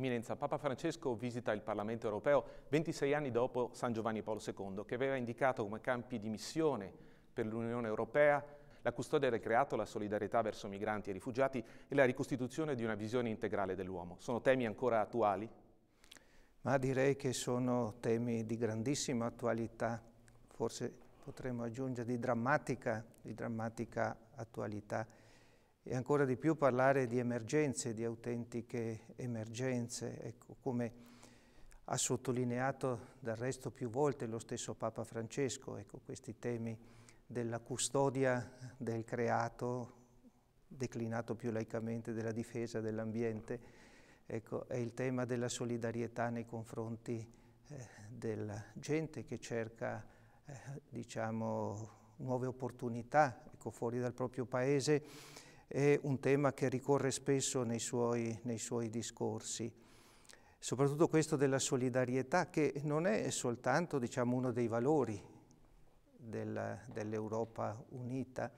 Eminenza, Papa Francesco visita il Parlamento europeo 26 anni dopo San Giovanni Paolo II, che aveva indicato come campi di missione per l'Unione europea la custodia del creato, la solidarietà verso migranti e rifugiati e la ricostituzione di una visione integrale dell'uomo. Sono temi ancora attuali? Ma direi che sono temi di grandissima attualità, forse potremmo aggiungere di drammatica, di drammatica attualità e ancora di più parlare di emergenze, di autentiche emergenze, ecco, come ha sottolineato dal resto più volte lo stesso Papa Francesco, ecco, questi temi della custodia del creato, declinato più laicamente della difesa dell'ambiente, ecco, è il tema della solidarietà nei confronti eh, della gente che cerca, eh, diciamo, nuove opportunità, ecco, fuori dal proprio paese, è un tema che ricorre spesso nei suoi, nei suoi discorsi. Soprattutto questo della solidarietà, che non è soltanto diciamo, uno dei valori dell'Europa unita,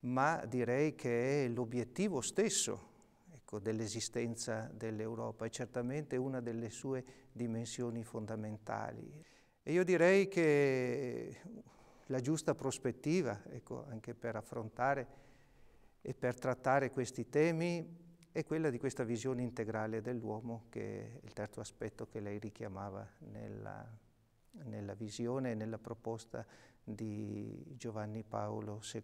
ma direi che è l'obiettivo stesso ecco, dell'esistenza dell'Europa, è certamente una delle sue dimensioni fondamentali. E io direi che la giusta prospettiva, ecco, anche per affrontare e per trattare questi temi è quella di questa visione integrale dell'uomo, che è il terzo aspetto che lei richiamava nella, nella visione e nella proposta di Giovanni Paolo II,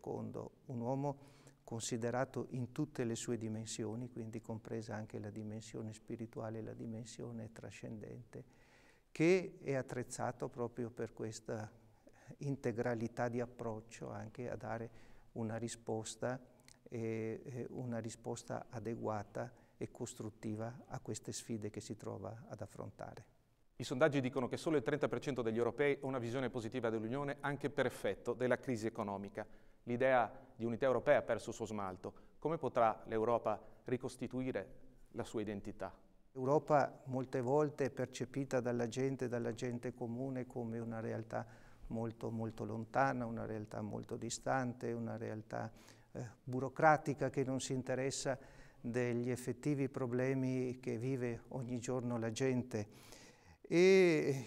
un uomo considerato in tutte le sue dimensioni, quindi compresa anche la dimensione spirituale, e la dimensione trascendente, che è attrezzato proprio per questa integralità di approccio anche a dare una risposta e una risposta adeguata e costruttiva a queste sfide che si trova ad affrontare. I sondaggi dicono che solo il 30% degli europei ha una visione positiva dell'Unione anche per effetto della crisi economica. L'idea di unità europea ha perso il suo smalto. Come potrà l'Europa ricostituire la sua identità? L'Europa molte volte è percepita dalla gente, dalla gente comune, come una realtà molto, molto lontana, una realtà molto distante, una realtà eh, burocratica che non si interessa degli effettivi problemi che vive ogni giorno la gente e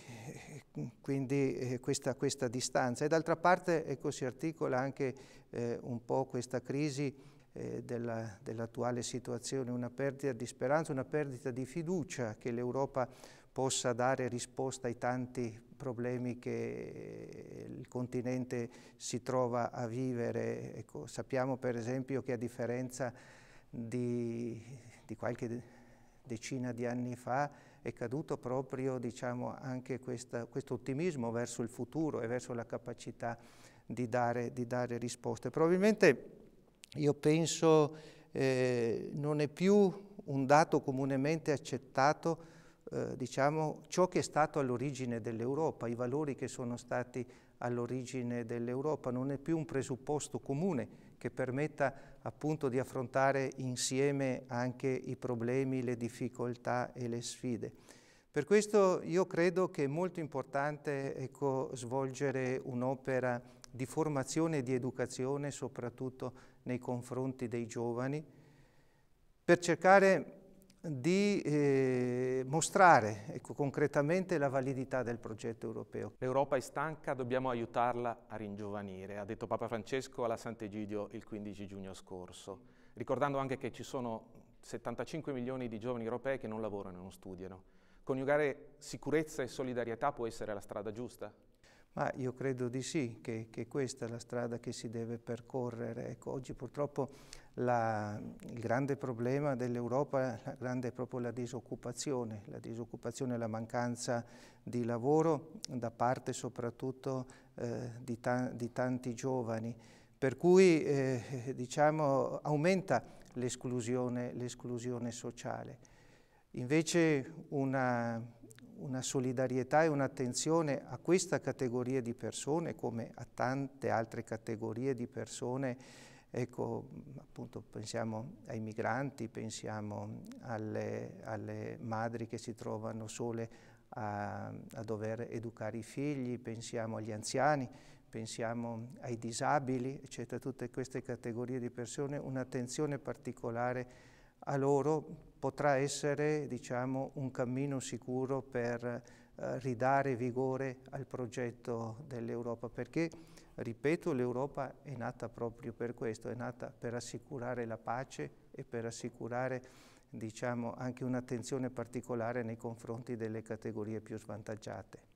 eh, quindi eh, questa, questa, distanza. E d'altra parte ecco, si articola anche eh, un po' questa crisi della, dell'attuale situazione, una perdita di speranza, una perdita di fiducia che l'Europa possa dare risposta ai tanti problemi che il continente si trova a vivere. Ecco, sappiamo per esempio che a differenza di, di qualche decina di anni fa è caduto proprio diciamo, anche questo ottimismo verso il futuro e verso la capacità di dare, di dare risposte. Probabilmente io penso eh, non è più un dato comunemente accettato eh, diciamo, ciò che è stato all'origine dell'Europa, i valori che sono stati all'origine dell'Europa, non è più un presupposto comune che permetta appunto di affrontare insieme anche i problemi, le difficoltà e le sfide. Per questo io credo che è molto importante ecco, svolgere un'opera di formazione e di educazione soprattutto nei confronti dei giovani per cercare di eh, mostrare ecco, concretamente la validità del progetto europeo. L'Europa è stanca, dobbiamo aiutarla a ringiovanire, ha detto Papa Francesco alla Sant'Egidio il 15 giugno scorso, ricordando anche che ci sono 75 milioni di giovani europei che non lavorano e non studiano. Coniugare sicurezza e solidarietà può essere la strada giusta? Ma io credo di sì, che, che questa è la strada che si deve percorrere. Ecco, oggi purtroppo la, il grande problema dell'Europa è proprio la disoccupazione, la disoccupazione e la mancanza di lavoro da parte soprattutto eh, di, ta di, tanti giovani, per cui eh, eh diciamo, aumenta l'esclusione sociale. Invece una una solidarietà e un'attenzione a questa categoria di persone come a tante altre categorie di persone, ecco, appunto, pensiamo ai migranti, pensiamo alle, alle madri che si trovano sole a, a dover educare i figli, pensiamo agli anziani, pensiamo ai disabili, eccetera, tutte queste categorie di persone, un'attenzione particolare a loro potrà essere diciamo, un cammino sicuro per eh, ridare vigore al progetto dell'Europa, perché, ripeto, l'Europa è nata proprio per questo, è nata per assicurare la pace e per assicurare diciamo, anche un'attenzione particolare nei confronti delle categorie più svantaggiate.